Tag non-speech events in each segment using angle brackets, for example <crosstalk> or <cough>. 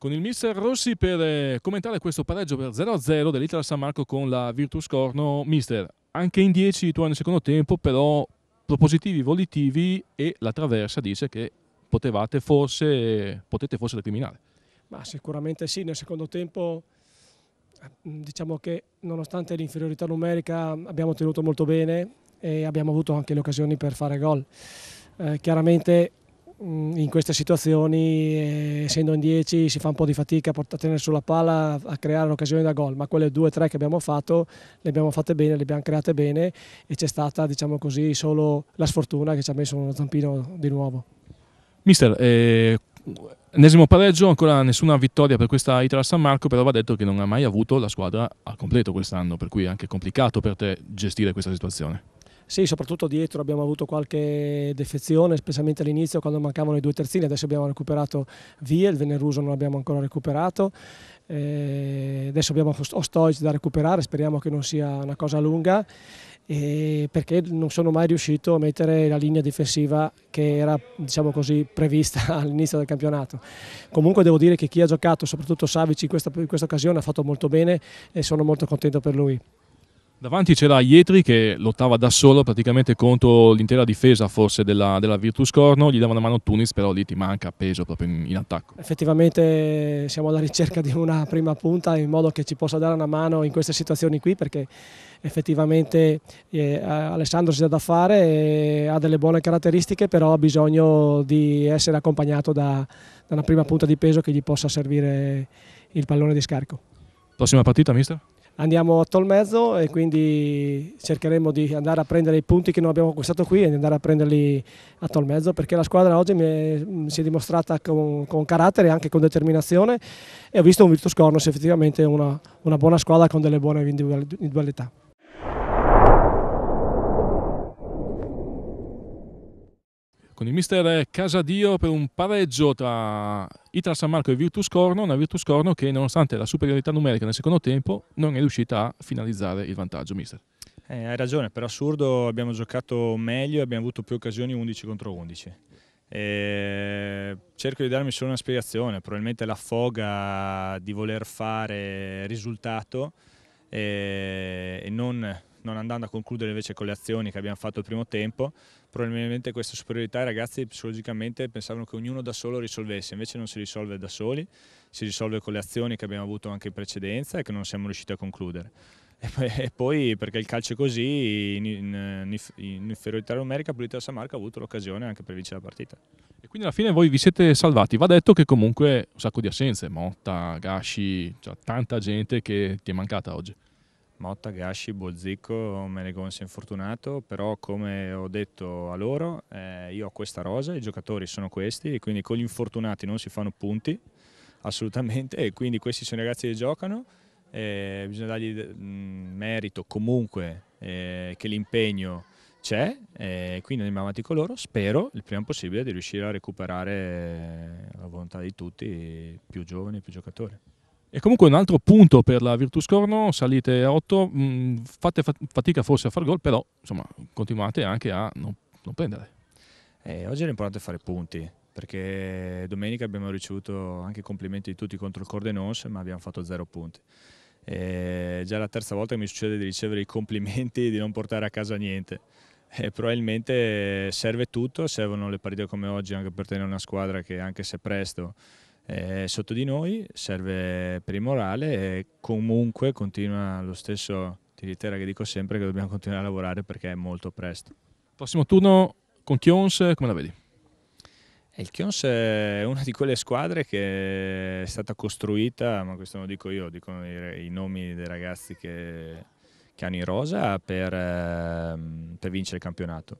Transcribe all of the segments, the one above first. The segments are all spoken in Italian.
con il mister Rossi per eh, commentare questo pareggio per 0-0 dell'Italia San Marco con la Virtus Corno. Mister, anche in 10 i tuoi nel secondo tempo, però propositivi, volitivi e la traversa dice che potevate forse, potete forse recriminare. Ma sicuramente sì, nel secondo tempo eh, diciamo che nonostante l'inferiorità numerica abbiamo tenuto molto bene e abbiamo avuto anche le occasioni per fare gol. Eh, chiaramente Mm, in queste situazioni, eh, essendo in 10, si fa un po' di fatica a tenere sulla palla, a creare un'occasione da gol, ma quelle 2-3 che abbiamo fatto le abbiamo fatte bene, le abbiamo create bene e c'è stata, diciamo così, solo la sfortuna che ci ha messo uno zampino di nuovo. Mister, eh, ennesimo pareggio, ancora nessuna vittoria per questa Italia San Marco, però va detto che non ha mai avuto la squadra al completo quest'anno, per cui è anche complicato per te gestire questa situazione. Sì, soprattutto dietro abbiamo avuto qualche defezione, specialmente all'inizio quando mancavano i due terzini, adesso abbiamo recuperato Via, il Veneruso non l'abbiamo ancora recuperato, eh, adesso abbiamo Ostoic da recuperare, speriamo che non sia una cosa lunga, eh, perché non sono mai riuscito a mettere la linea difensiva che era diciamo così, prevista <laughs> all'inizio del campionato. Comunque devo dire che chi ha giocato, soprattutto Savic in questa, in questa occasione, ha fatto molto bene e sono molto contento per lui. Davanti c'era Ietri che lottava da solo praticamente contro l'intera difesa forse della, della, Virtus Corno, gli dava una mano Tunis però lì ti manca peso proprio in, in, attacco. Effettivamente siamo alla ricerca di una prima punta in modo che ci possa dare una mano in queste situazioni qui perché effettivamente eh, Alessandro si dà da fare, eh, ha delle buone caratteristiche però ha bisogno di essere accompagnato da, da una prima punta di peso che gli possa servire il pallone di scarico. Prossima partita mister? andiamo a Tolmezzo e quindi cercheremo di andare a prendere i punti che non abbiamo acquistato qui e di andare a prenderli a Tolmezzo perché la squadra oggi è, mm, si è dimostrata con, con carattere e anche con determinazione e ho visto un Virtus Cornos effettivamente una, una buona squadra con delle buone individualità. con il mister Casadio per un pareggio tra Itra San Marco e Virtus Corno, una Virtus Corno che nonostante la superiorità numerica nel secondo tempo non è riuscita a finalizzare il vantaggio, mister. Eh, hai ragione, per assurdo abbiamo giocato meglio e abbiamo avuto più occasioni 11 contro 11. E cerco di darmi solo una spiegazione, probabilmente la foga di voler fare risultato eh, e non non andando a concludere invece con le azioni che abbiamo fatto il primo tempo, probabilmente questa superiorità i ragazzi psicologicamente pensavano che ognuno da solo risolvesse, invece non si risolve da soli, si risolve con le azioni che abbiamo avuto anche in precedenza e che non siamo riusciti a concludere. E poi perché il calcio è così, in, in, in inferiorità numerica, Pulita Samarca ha avuto l'occasione anche per vincere la partita. E quindi alla fine voi vi siete salvati. Va detto che comunque un sacco di assenze, Motta, Gashi, cioè tanta gente che ti è mancata oggi. Motta, Gashi, Bozzicco me ne è infortunato, però come ho detto a loro, eh, io ho questa rosa, i giocatori sono questi, quindi con gli infortunati non si fanno punti, assolutamente, e quindi questi sono i ragazzi che giocano, eh, bisogna dargli mh, mm, merito comunque eh, che l'impegno c'è, quindi andiamo avanti con loro, spero il prima possibile di riuscire a recuperare eh, la volontà di tutti, più giovani, più giocatori. E comunque un altro punto per la Virtus Corno, salite a 8, mh, mm, fate fatica forse a far gol, però insomma continuate anche a non, non prendere. Eh, oggi era importante fare punti, perché domenica abbiamo ricevuto anche complimenti di tutti contro il Cordenos, ma abbiamo fatto zero punti. È già la terza volta che mi succede di ricevere i complimenti e di non portare a casa niente. E probabilmente serve tutto, servono le partite come oggi anche per tenere una squadra che anche se presto eh, sotto di noi, serve per il morale e comunque continua lo stesso ti tiritera che dico sempre che dobbiamo continuare a lavorare perché è molto presto. Prossimo turno con Chions, come la vedi? Eh, il Chions è una di quelle squadre che è stata costruita, ma questo non lo dico io, dicono i, i nomi dei ragazzi che, che hanno in rosa per, ehm, per, vincere il campionato.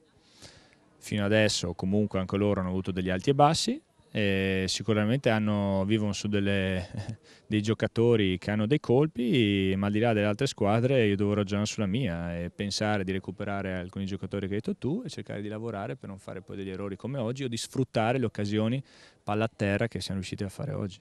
Fino adesso comunque anche loro hanno avuto degli alti e bassi, eh, sicuramente hanno, vivono su delle, <laughs> dei giocatori che hanno dei colpi, ma al di là delle altre squadre io devo ragionare sulla mia e pensare di recuperare alcuni giocatori che hai detto tu e cercare di lavorare per non fare poi degli errori come oggi o di sfruttare le occasioni palla a terra che siamo riusciti a fare oggi.